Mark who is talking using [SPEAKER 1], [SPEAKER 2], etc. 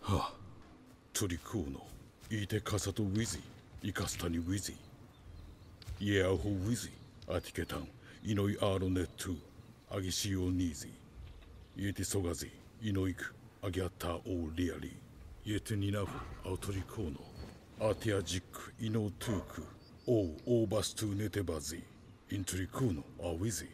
[SPEAKER 1] はあ、トリコーノ、イテカサトウィズイ、イカスタニウィズイ、イエアホウィズイ、アティケタン、イノイアロネットゥ、アギシオニーズイ、イエティソガゼ、イ、イノイク、アギアタオリアリ、イエテニナフ、アトリコーノ、アティアジック、イノトゥーク、オー、オーバストゥネテバゼ、イ、イントリコーノ、アウィズイ、